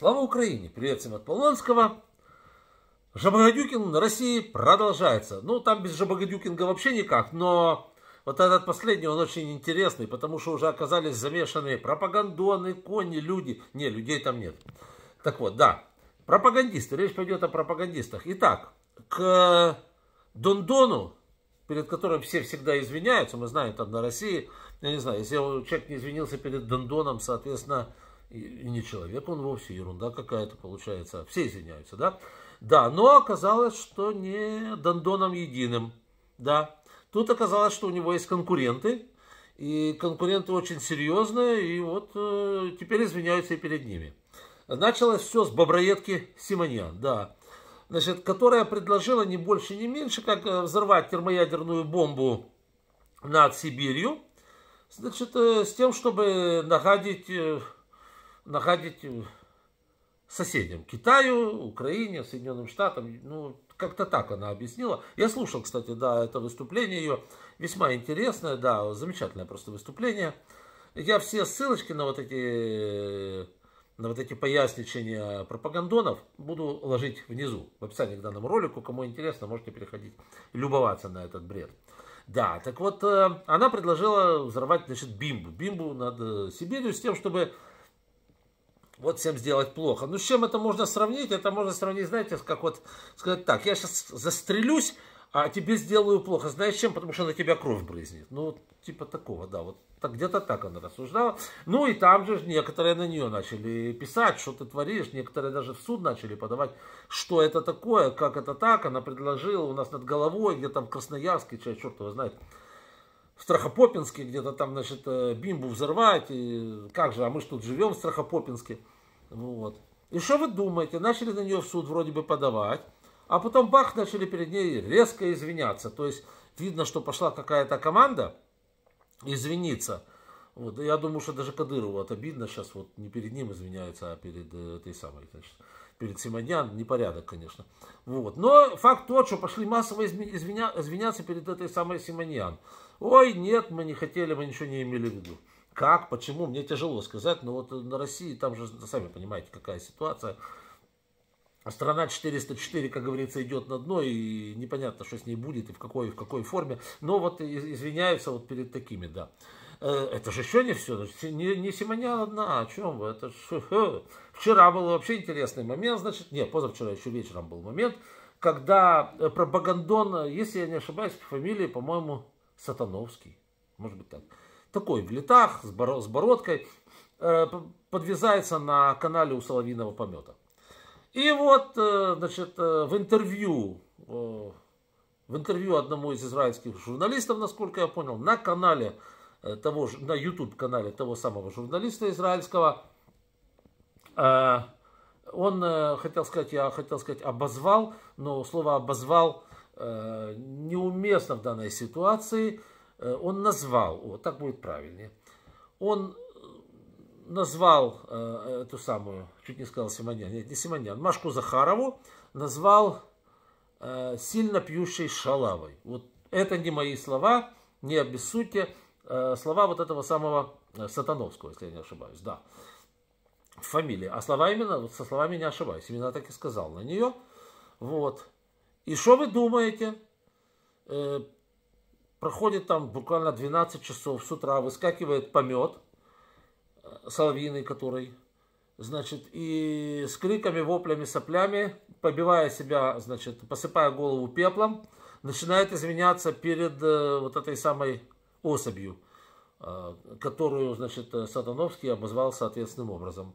Слава Украине! Привет всем от Полонского. Жабагадюкин на России продолжается. Ну, там без Жабагадюкинга вообще никак, но вот этот последний, он очень интересный, потому что уже оказались замешаны пропагандоны, кони, люди. Не, людей там нет. Так вот, да, пропагандисты, речь пойдет о пропагандистах. Итак, к Дондону, перед которым все всегда извиняются, мы знаем там на России, я не знаю, если человек не извинился перед Дондоном, соответственно, и, не человек он вовсе, ерунда какая-то получается. Все извиняются, да? Да, но оказалось, что не Дондоном единым, да. Тут оказалось, что у него есть конкуренты, и конкуренты очень серьезные, и вот э, теперь извиняются и перед ними. Началось все с боброедки Симоньян, да. Значит, которая предложила не больше, не меньше, как э, взорвать термоядерную бомбу над Сибирью. Значит, э, с тем, чтобы нагадить... Э, нагадить соседям. Китаю, Украине, Соединенным Штатам. Ну, как-то так она объяснила. Я слушал, кстати, да, это выступление ее. Весьма интересное, да, замечательное просто выступление. Я все ссылочки на вот эти на вот эти поясничения пропагандонов буду ложить внизу, в описании к данному ролику. Кому интересно, можете переходить любоваться на этот бред. Да, так вот, э, она предложила взорвать, значит, бимбу. Бимбу над э, Сибирью с тем, чтобы вот всем сделать плохо. Ну, с чем это можно сравнить? Это можно сравнить, знаете, как вот сказать так, я сейчас застрелюсь, а тебе сделаю плохо. Знаешь чем? Потому что на тебя кровь брызнет. Ну, типа такого, да, вот так, где-то так она рассуждала. Ну, и там же некоторые на нее начали писать, что ты творишь. Некоторые даже в суд начали подавать, что это такое, как это так. Она предложила у нас над головой, где там в Красноярске, черт его знает в Страхопопинске, где-то там, значит, э, бимбу взорвать, и как же, а мы же тут живем в Страхопопинске. Ну вот. И что вы думаете? Начали на нее в суд вроде бы подавать, а потом бах, начали перед ней резко извиняться. То есть видно, что пошла какая-то команда извиниться. Вот. Я думаю, что даже Кадырову это обидно сейчас, вот не перед ним извиняется, а перед э, этой самой, значит, перед Симонян, непорядок, конечно. Вот. Но факт тот, что пошли массово извиня... извиняться перед этой самой Симоньян. Ой, нет, мы не хотели, мы ничего не имели в виду. Как, почему, мне тяжело сказать, но вот на России, там же, сами понимаете, какая ситуация. Страна 404, как говорится, идет на дно, и непонятно, что с ней будет, и в какой, в какой форме. Но вот извиняются вот перед такими, да. «Э, это же еще не все, ну, не, Симоня одна, о чем вы, это ж... Вчера был вообще интересный момент, значит, не, позавчера еще вечером был момент, когда э, про Багандон, э, если я не ошибаюсь, фамилии, по-моему, Сатановский, может быть так. Такой в летах, с, бородкой, э, подвязается на канале у Соловьиного помета. И вот, э, значит, э, в интервью, в интервью одному из израильских журналистов, насколько я понял, на канале того же, на YouTube-канале того самого журналиста израильского, он, хотел сказать, я хотел сказать, обозвал, но слово обозвал Э, неуместно в данной ситуации, э, он назвал, вот так будет правильнее, он э, назвал эту самую, чуть не сказал Симонян, нет, не Симонян, Машку Захарову назвал сильно пьющей шалавой. Вот это не мои слова, не обессудьте, слова вот этого самого Сатановского, если я не ошибаюсь, да. Фамилия. А слова именно, вот со словами не ошибаюсь, именно так и сказал на нее. Вот. И что вы думаете? Э, проходит там буквально 12 часов с утра, выскакивает помет э, соловьиный, который, значит, и с криками, воплями, соплями, побивая себя, значит, посыпая голову пеплом, начинает извиняться перед э, вот этой самой особью, э, которую, значит, э, Сатановский обозвал соответственным образом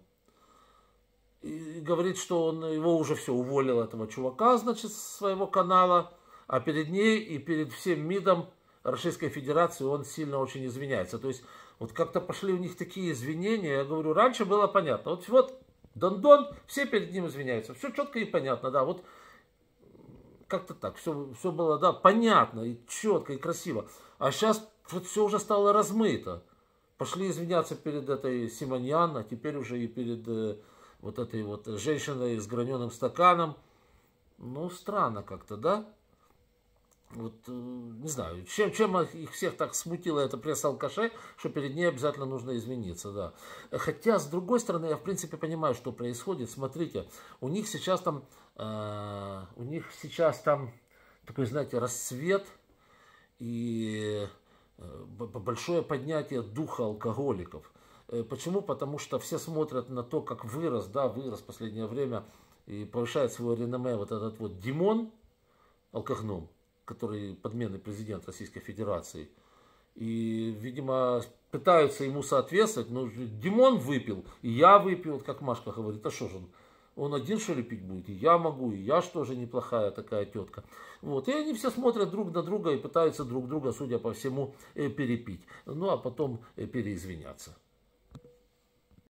и говорит, что он его уже все уволил, этого чувака, значит, со своего канала, а перед ней и перед всем МИДом Российской Федерации он сильно очень извиняется. То есть вот как-то пошли у них такие извинения, я говорю, раньше было понятно. Вот, вот Дон-Дон, все перед ним извиняются, все четко и понятно, да, вот как-то так, все, все было, да, понятно и четко и красиво. А сейчас вот все уже стало размыто. Пошли извиняться перед этой Симоньян, а теперь уже и перед э, вот этой вот женщиной с граненым стаканом. Ну, странно как-то, да? Вот, э, не знаю, чем, чем их всех так смутила эта пресса алкашей, что перед ней обязательно нужно измениться, да. Хотя, с другой стороны, я, в принципе, понимаю, что происходит. Смотрите, у них сейчас там, э, у них сейчас там такой, знаете, расцвет и э, большое поднятие духа алкоголиков – Э, почему? Потому что все смотрят на то, как вырос, да, вырос в последнее время и повышает свое реноме вот этот вот Димон Алкогном, который подменный президент Российской Федерации. И, видимо, пытаются ему соответствовать, но Димон выпил, и я выпил, как Машка говорит, а что же он? Он один что ли пить будет? И я могу, и я что же неплохая такая тетка. Вот. И они все смотрят друг на друга и пытаются друг друга, судя по всему, э, перепить. Ну а потом э, переизвиняться.